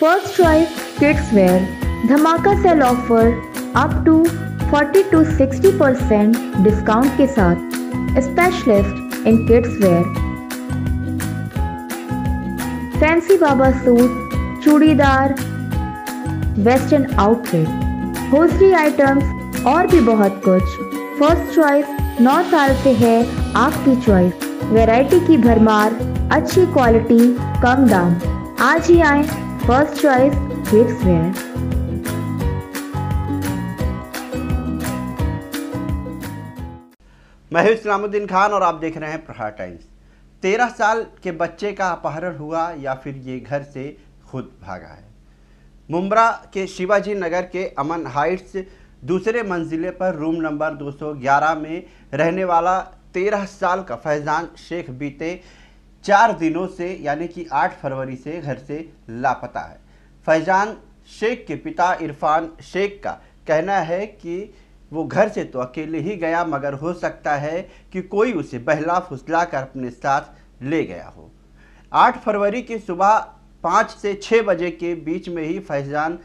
First choice kids wear धमाका sale offer up to 40 to 60 percent discount के साथ specialist in kids wear fancy बाबा suit churidar western outfit hosiery items और भी बहुत कुछ फर्स्ट चॉइस नौ साल से है आपकी चॉइस वैरायटी की भरमार अच्छी क्वालिटी कम दाम आज ही आए फर्स्ट चॉइस choice kidswear. मैं हूं इस्लामुद्दीन खान और आप देख रहे हैं प्रहार टाइम्स तेरह साल के बच्चे का अपहरण हुआ या फिर ये घर से खुद भागा है मुमरा के शिवाजी नगर के अमन हाइट्स दूसरे मंजिले पर रूम नंबर 211 में रहने वाला तेरह साल का फैजान शेख बीते चार दिनों से यानी कि 8 फरवरी से घर से लापता है फैजान शेख के पिता इरफान शेख का कहना है कि वो घर से तो अकेले ही गया मगर हो सकता है कि कोई उसे बहला फुसला कर अपने साथ ले गया हो 8 फरवरी की सुबह पाँच से छः बजे के बीच में ही फैजान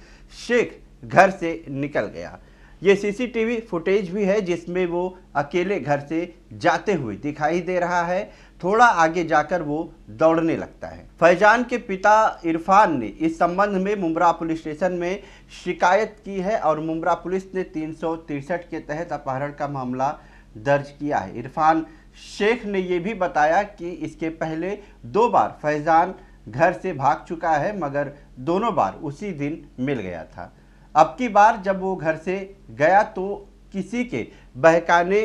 शेख घर से निकल गया ये सीसीटीवी फुटेज भी है जिसमें वो अकेले घर से जाते हुए दिखाई दे रहा है थोड़ा आगे जाकर वो दौड़ने लगता है फैजान के पिता इरफान ने इस संबंध में मुमरा पुलिस स्टेशन में शिकायत की है और मुमरा पुलिस ने तीन के तहत अपहरण का मामला दर्ज किया है इरफान शेख ने यह भी बताया कि इसके पहले दो बार फैजान घर से भाग चुका है मगर दोनों बार उसी दिन मिल गया था अब की बार जब वो घर से गया तो किसी के बहकाने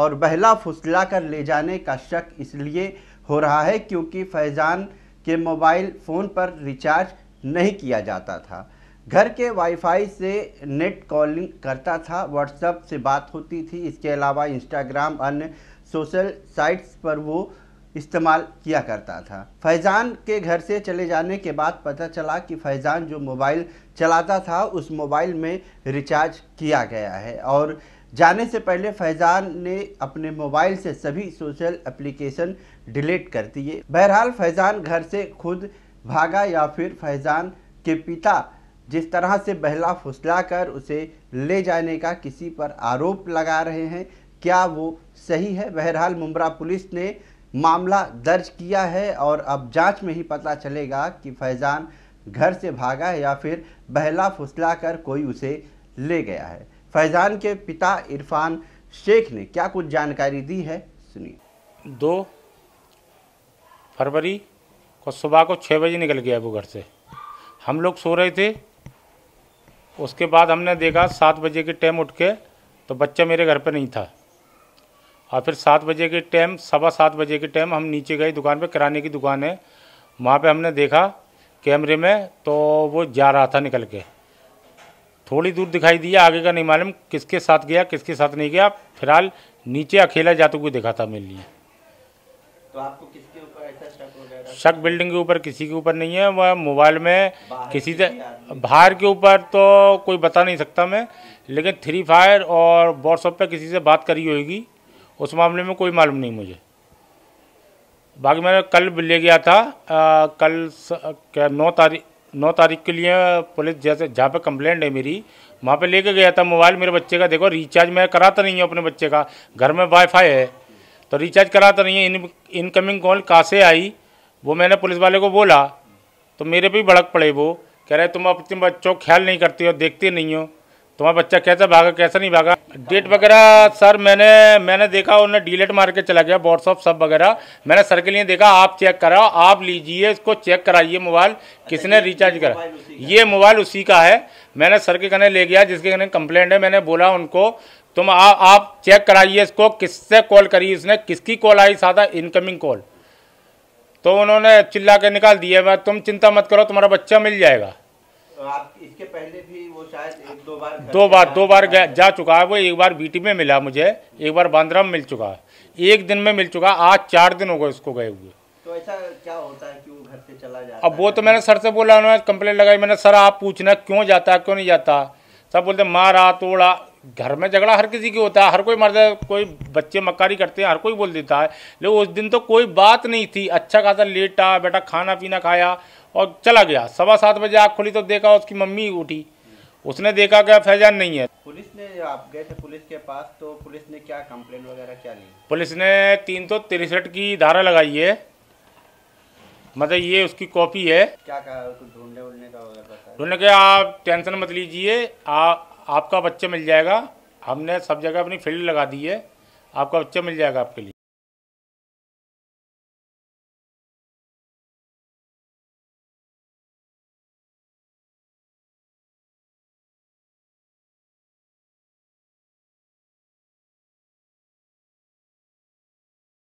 और बहला फुसला कर ले जाने का शक इसलिए हो रहा है क्योंकि फैज़ान के मोबाइल फ़ोन पर रिचार्ज नहीं किया जाता था घर के वाईफाई से नेट कॉलिंग करता था व्हाट्सएप से बात होती थी इसके अलावा इंस्टाग्राम अन्य सोशल साइट्स पर वो इस्तेमाल किया करता था फैज़ान के घर से चले जाने के बाद पता चला कि फैज़ान जो मोबाइल चलाता था उस मोबाइल में रिचार्ज किया गया है और जाने से पहले फैजान ने अपने मोबाइल से सभी सोशल एप्लीकेशन डिलीट कर दिए बहरहाल फैजान घर से खुद भागा या फिर फैजान के पिता जिस तरह से बहला फुसला कर उसे ले जाने का किसी पर आरोप लगा रहे हैं क्या वो सही है बहरहाल मुमरा पुलिस ने मामला दर्ज किया है और अब जांच में ही पता चलेगा कि फैज़ान घर से भागा है या फिर बहला फुसला कर कोई उसे ले गया है फैज़ान के पिता इरफान शेख ने क्या कुछ जानकारी दी है सुनिए दो फरवरी को सुबह को छः बजे निकल गया वो घर से हम लोग सो रहे थे उसके बाद हमने देखा सात बजे के टाइम उठ के तो बच्चा मेरे घर पे नहीं था और फिर सात बजे के टाइम सवा सात बजे के टाइम हम नीचे गए दुकान पे किराने की दुकान है वहाँ पे हमने देखा कैमरे में तो वो जा रहा था निकल के थोड़ी दूर दिखाई दिया आगे का नहीं मालूम किसके साथ गया किसके साथ नहीं गया फिलहाल नीचे अकेला जाते हुए देखा था मेरे लिए तो आपको किसके ऊपर ऐसा शक शक बिल्डिंग के ऊपर किसी के ऊपर नहीं है वह मोबाइल में किसी से बाहर के ऊपर तो कोई बता नहीं सकता मैं लेकिन थ्री फायर और व्हाट्सअप पे किसी से बात करी होगी उस मामले में कोई मालूम नहीं मुझे बाकी मैं कल ले गया था आ, कल स, क्या नौ तारीख नौ तारीख के लिए पुलिस जैसे जहाँ पे कंप्लेंट है मेरी वहाँ पे लेके गया था मोबाइल मेरे बच्चे का देखो रिचार्ज मैं कराता नहीं हूँ अपने बच्चे का घर में वाईफाई है तो रिचार्ज कराता नहीं है इन इनकमिंग कॉल कहाँ से आई वो मैंने पुलिस वाले को बोला तो मेरे पे भड़क पड़े वो कह रहे तुम अपने बच्चों ख्याल नहीं करते हो देखते नहीं हो तुम्हारा बच्चा कैसा भागा कैसा नहीं भागा डेट वगैरह सर मैंने मैंने देखा उन्होंने डिलेट मार के चला गया व्हाट्सअप सब वगैरह मैंने सर के लिए देखा आप चेक कराओ आप लीजिए इसको चेक कराइए मोबाइल किसने रिचार्ज करा ये मोबाइल उसी का है मैंने सर के कहने ले गया जिसके कहने कंप्लेंट है मैंने बोला उनको तुम आ, आप चेक कराइए इसको किससे कॉल करी इसने किसकी कॉल आई सादा इनकमिंग कॉल तो उन्होंने चिल्ला के निकाल दिया मैं तुम चिंता मत करो तुम्हारा बच्चा मिल जाएगा इसके पहले भी वो शायद दो बार दो बार दो बार जा चुका है वो एक बार बीटी में मिला मुझे एक बार बांद्रा में मिल चुका है एक दिन में मिल चुका आज चार दिन हो गए उसको गए हुए तो ऐसा क्या होता है कि वो घर से चला जाता अब वो तो मैंने सर से बोला उन्होंने कंप्लेंट लगाई मैंने सर आप पूछना क्यों जाता है क्यों नहीं जाता सब बोलते मारा तोड़ा घर में झगड़ा हर किसी की होता है हर कोई मर्द कोई बच्चे मक्कारी करते हैं हर कोई बोल देता है लेकिन उस दिन तो कोई बात नहीं थी अच्छा खासा लेटा बेटा खाना पीना खाया और चला गया सवा सात बजे आग खुली तो देखा उसकी मम्मी उठी उसने देखा क्या फैजान नहीं है पुलिस ने आप गए थे पुलिस के पास तो पुलिस ने क्या कंप्लेन वगैरह क्या ली पुलिस ने तीन सौ तो तिरसठ की धारा लगाई है मतलब ये उसकी कॉपी है क्या कहा ढूंढने ढूंढने का ढूंढने के आप टेंशन मत लीजिए आप आपका बच्चा मिल जाएगा हमने सब जगह अपनी फील्ड लगा दी है आपका बच्चा मिल जाएगा आपके लिए